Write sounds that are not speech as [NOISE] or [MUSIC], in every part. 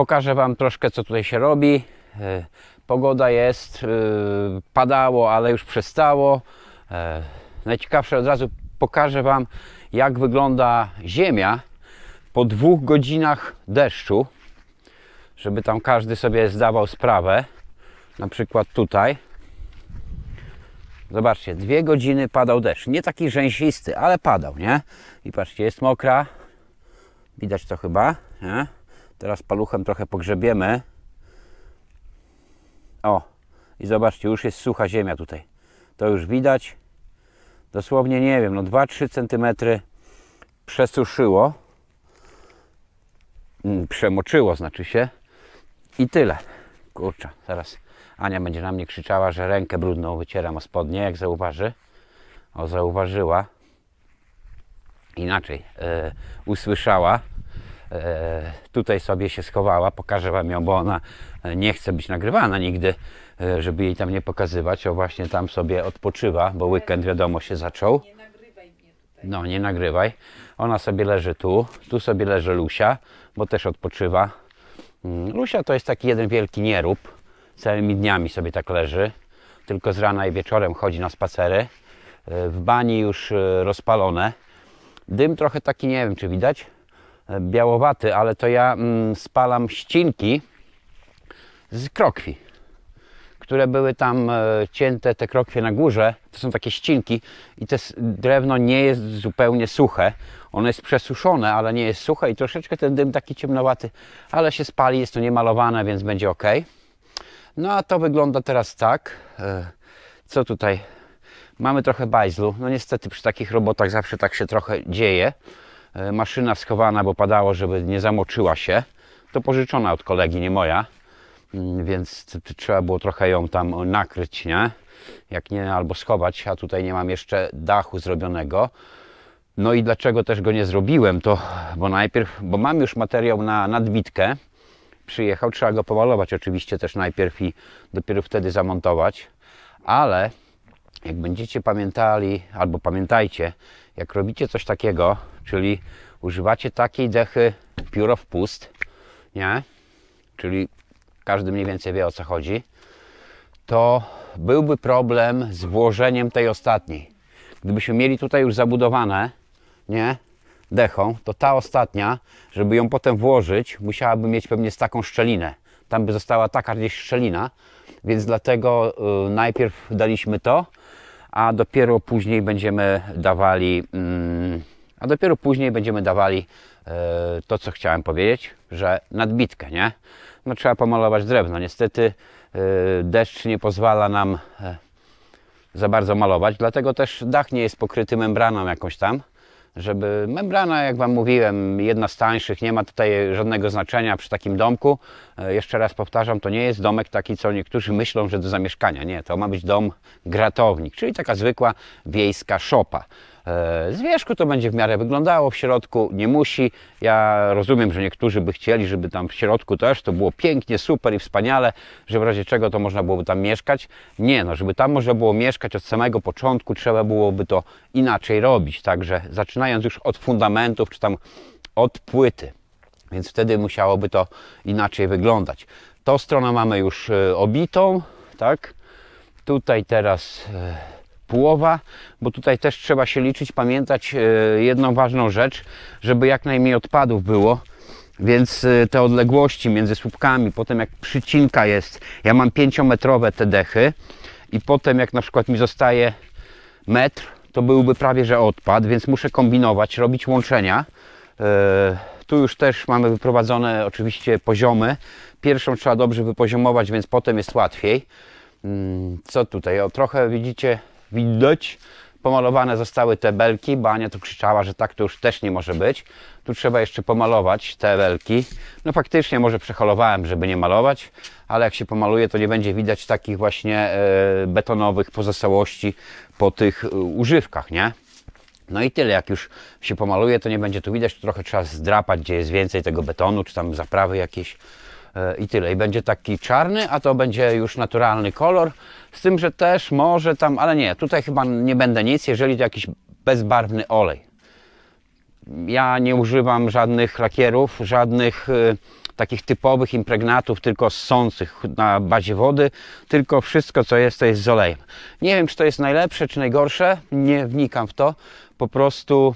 Pokażę Wam troszkę, co tutaj się robi. E, pogoda jest, e, padało, ale już przestało. E, najciekawsze od razu pokażę Wam, jak wygląda ziemia po dwóch godzinach deszczu, żeby tam każdy sobie zdawał sprawę. Na przykład tutaj. Zobaczcie, dwie godziny padał deszcz. Nie taki rzęsisty, ale padał, nie? I patrzcie, jest mokra. Widać to chyba, nie? Teraz paluchem trochę pogrzebiemy. O, i zobaczcie, już jest sucha ziemia tutaj. To już widać. Dosłownie, nie wiem, no 2-3 centymetry przesuszyło. Mm, przemoczyło, znaczy się. I tyle. Kurczę, zaraz Ania będzie na mnie krzyczała, że rękę brudną wycieram o spodnie, jak zauważy. O, zauważyła. Inaczej, yy, usłyszała E, tutaj sobie się schowała. Pokażę Wam ją, bo ona e, nie chce być nagrywana nigdy, e, żeby jej tam nie pokazywać. O właśnie tam sobie odpoczywa, bo weekend wiadomo się zaczął. No, nie nagrywaj. Ona sobie leży tu, tu sobie leży Lusia, bo też odpoczywa. Mm, Lusia to jest taki jeden wielki nierób. Całymi dniami sobie tak leży. Tylko z rana i wieczorem chodzi na spacery. W bani już rozpalone. Dym trochę taki, nie wiem czy widać, E, białowaty, ale to ja mm, spalam ścinki z krokwi, które były tam e, cięte, te krokwie na górze. To są takie ścinki i to drewno nie jest zupełnie suche. Ono jest przesuszone, ale nie jest suche i troszeczkę ten dym taki ciemnowaty, ale się spali, jest to niemalowane, więc będzie ok. No a to wygląda teraz tak. E, co tutaj? Mamy trochę bajzlu. No niestety przy takich robotach zawsze tak się trochę dzieje. E, maszyna schowana, bo padało, żeby nie zamoczyła się. To pożyczona od kolegi, nie moja, mm, więc trzeba było trochę ją tam nakryć, nie? Jak nie, albo schować, a tutaj nie mam jeszcze dachu zrobionego. No i dlaczego też go nie zrobiłem, to bo najpierw, bo mam już materiał na nadbitkę, przyjechał, trzeba go pomalować oczywiście też najpierw i dopiero wtedy zamontować, ale jak będziecie pamiętali, albo pamiętajcie, jak robicie coś takiego, Czyli używacie takiej dechy pióro w pust, nie? Czyli każdy mniej więcej wie o co chodzi. To byłby problem z włożeniem tej ostatniej. Gdybyśmy mieli tutaj już zabudowane, nie? Dechą, to ta ostatnia, żeby ją potem włożyć, musiałaby mieć pewnie z taką szczelinę. Tam by została taka gdzieś szczelina, więc dlatego y, najpierw daliśmy to, a dopiero później będziemy dawali. Mm, a dopiero później będziemy dawali e, to, co chciałem powiedzieć, że nadbitkę, nie? No trzeba pomalować drewno. Niestety e, deszcz nie pozwala nam e, za bardzo malować, dlatego też dach nie jest pokryty membraną jakąś tam, żeby membrana, jak Wam mówiłem, jedna z tańszych, nie ma tutaj żadnego znaczenia przy takim domku. Jeszcze raz powtarzam, to nie jest domek taki, co niektórzy myślą, że do zamieszkania. Nie, to ma być dom gratownik, czyli taka zwykła wiejska szopa. E, Z wierzchu to będzie w miarę wyglądało, w środku nie musi. Ja rozumiem, że niektórzy by chcieli, żeby tam w środku też to było pięknie, super i wspaniale, że w razie czego to można byłoby tam mieszkać. Nie, no żeby tam można było mieszkać od samego początku, trzeba byłoby to inaczej robić. Także zaczynając już od fundamentów, czy tam od płyty. Więc wtedy musiałoby to inaczej wyglądać. Tą stronę mamy już e, obitą, tak? Tutaj teraz e, połowa, bo tutaj też trzeba się liczyć, pamiętać e, jedną ważną rzecz, żeby jak najmniej odpadów było. Więc e, te odległości między słupkami, potem jak przycinka jest, ja mam 5-metrowe te dechy i potem jak na przykład mi zostaje metr, to byłby prawie że odpad, więc muszę kombinować, robić łączenia. E, tu już też mamy wyprowadzone oczywiście poziomy. Pierwszą trzeba dobrze wypoziomować, więc potem jest łatwiej. Mm, co tutaj? O, trochę widzicie, widać. Pomalowane zostały te belki, bo Ania tu krzyczała, że tak to już też nie może być. Tu trzeba jeszcze pomalować te belki. No faktycznie może przeholowałem, żeby nie malować, ale jak się pomaluje, to nie będzie widać takich właśnie e, betonowych pozostałości po tych e, używkach, nie? No i tyle, jak już się pomaluje, to nie będzie tu widać, To trochę trzeba zdrapać, gdzie jest więcej tego betonu, czy tam zaprawy jakieś i tyle. I będzie taki czarny, a to będzie już naturalny kolor. Z tym, że też może tam, ale nie, tutaj chyba nie będę nic, jeżeli to jakiś bezbarwny olej. Ja nie używam żadnych lakierów, żadnych y, takich typowych impregnatów, tylko sących na bazie wody, tylko wszystko co jest, to jest z olejem. Nie wiem, czy to jest najlepsze, czy najgorsze, nie wnikam w to. Po prostu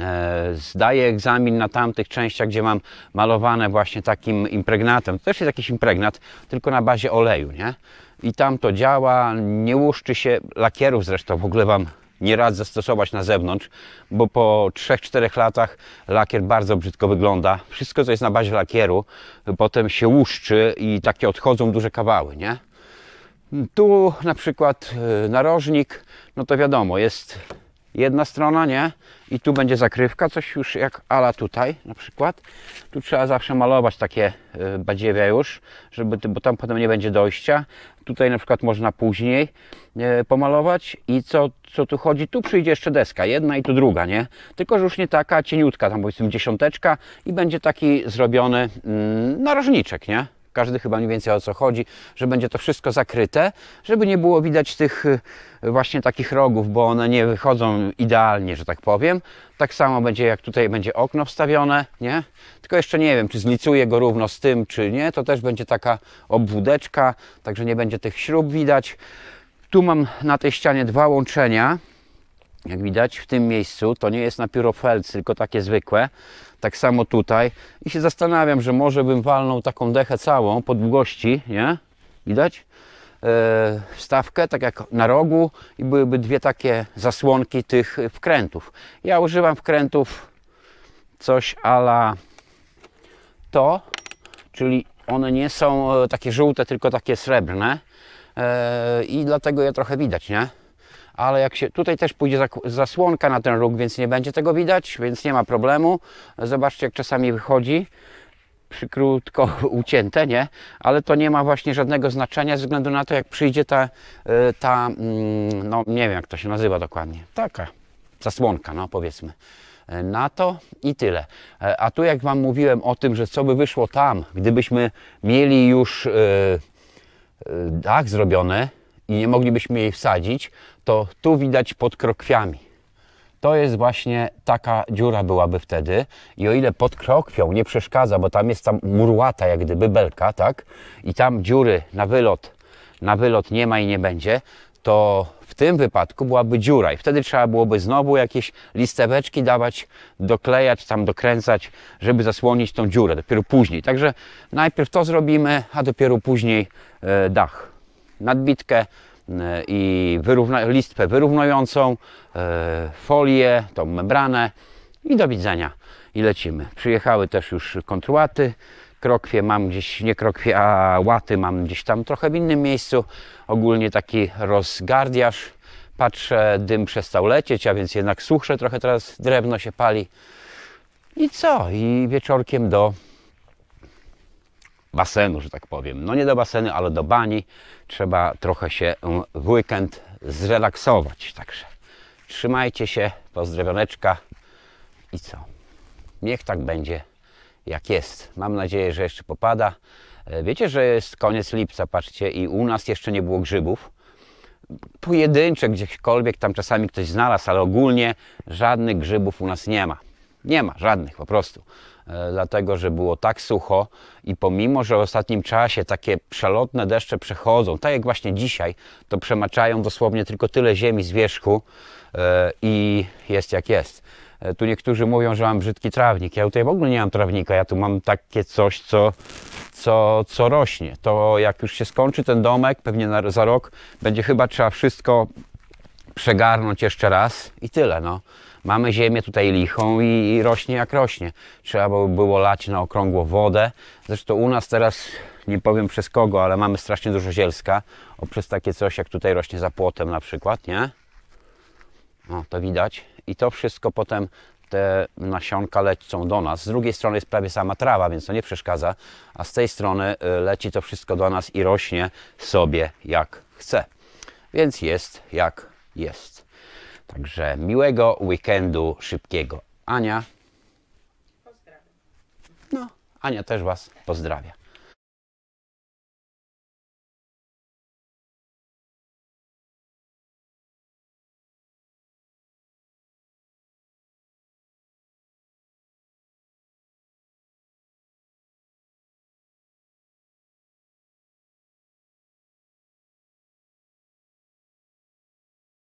E, zdaję egzamin na tamtych częściach, gdzie mam malowane właśnie takim impregnatem. To też jest jakiś impregnat, tylko na bazie oleju, nie? I tam to działa, nie łuszczy się, lakierów zresztą w ogóle Wam nie radzę stosować na zewnątrz, bo po 3-4 latach lakier bardzo brzydko wygląda. Wszystko, co jest na bazie lakieru, potem się łuszczy i takie odchodzą duże kawały, nie? Tu na przykład e, narożnik, no to wiadomo, jest jedna strona, nie? I tu będzie zakrywka, coś już jak ala tutaj na przykład. Tu trzeba zawsze malować takie e, badziewia już, żeby, bo tam potem nie będzie dojścia. Tutaj na przykład można później e, pomalować i co, co tu chodzi? Tu przyjdzie jeszcze deska, jedna i tu druga, nie? Tylko, że już nie taka cieniutka, tam powiedzmy dziesiąteczka i będzie taki zrobiony mm, narożniczek, nie? każdy chyba mniej więcej o co chodzi, że będzie to wszystko zakryte, żeby nie było widać tych y, właśnie takich rogów, bo one nie wychodzą idealnie, że tak powiem. Tak samo będzie jak tutaj będzie okno wstawione, nie? Tylko jeszcze nie wiem, czy zlicuję go równo z tym, czy nie. To też będzie taka obwódeczka, także nie będzie tych śrub widać. Tu mam na tej ścianie dwa łączenia jak widać w tym miejscu to nie jest na piórofelc, tylko takie zwykłe. Tak samo tutaj. I się zastanawiam, że może bym walnął taką dechę całą po długości, nie? Widać? E, wstawkę, tak jak na rogu i byłyby dwie takie zasłonki tych wkrętów. Ja używam wkrętów coś ala to, czyli one nie są e, takie żółte, tylko takie srebrne e, i dlatego je trochę widać, nie? ale jak się, tutaj też pójdzie zasłonka na ten róg, więc nie będzie tego widać, więc nie ma problemu. Zobaczcie, jak czasami wychodzi przykrótko [LAUGHS] ucięte, nie? Ale to nie ma właśnie żadnego znaczenia ze względu na to, jak przyjdzie ta, e, ta mm, no nie wiem jak to się nazywa dokładnie, taka zasłonka, no powiedzmy e, na to i tyle. E, a tu jak Wam mówiłem o tym, że co by wyszło tam, gdybyśmy mieli już dach zrobiony, i nie moglibyśmy jej wsadzić, to tu widać pod krokwiami. To jest właśnie taka dziura byłaby wtedy i o ile pod krokwią nie przeszkadza, bo tam jest tam murłata jak gdyby belka, tak? I tam dziury na wylot, na wylot nie ma i nie będzie, to w tym wypadku byłaby dziura i wtedy trzeba byłoby znowu jakieś listeweczki dawać, doklejać, tam dokręcać, żeby zasłonić tą dziurę dopiero później. Także najpierw to zrobimy, a dopiero później e, dach nadbitkę e, i wyrówna listwę wyrównującą, e, folię, tą membranę i do widzenia. I lecimy. Przyjechały też już kontruaty, krokwie mam gdzieś, nie krokwie, a łaty mam gdzieś tam trochę w innym miejscu. Ogólnie taki rozgardiaż. Patrzę, dym przestał lecieć, a więc jednak suchsze trochę teraz drewno się pali. I co? I wieczorkiem do basenu, że tak powiem. No nie do basenu, ale do bani. Trzeba trochę się mm, w weekend zrelaksować. Także trzymajcie się, pozdrowioneczka i co? Niech tak będzie jak jest. Mam nadzieję, że jeszcze popada. E, wiecie, że jest koniec lipca, patrzcie, i u nas jeszcze nie było grzybów. Pojedyncze gdziekolwiek tam czasami ktoś znalazł, ale ogólnie żadnych grzybów u nas nie ma. Nie ma żadnych po prostu. E, dlatego, że było tak sucho i pomimo, że w ostatnim czasie takie przelotne deszcze przechodzą, tak jak właśnie dzisiaj, to przemaczają dosłownie tylko tyle ziemi z wierzchu e, i jest jak jest. E, tu niektórzy mówią, że mam brzydki trawnik. Ja tutaj w ogóle nie mam trawnika, ja tu mam takie coś, co, co, co rośnie. To jak już się skończy ten domek, pewnie na, za rok, będzie chyba trzeba wszystko przegarnąć jeszcze raz i tyle. No. Mamy ziemię tutaj lichą i, i rośnie jak rośnie. Trzeba by było lać na okrągło wodę. Zresztą u nas teraz, nie powiem przez kogo, ale mamy strasznie dużo zielska. O, przez takie coś jak tutaj rośnie za płotem na przykład, nie? O, to widać. I to wszystko potem te nasionka lecą do nas. Z drugiej strony jest prawie sama trawa, więc to nie przeszkadza, a z tej strony y, leci to wszystko do nas i rośnie sobie jak chce. Więc jest jak jest. Także miłego weekendu szybkiego. Ania. Pozdrawiam. No, Ania też Was pozdrawia.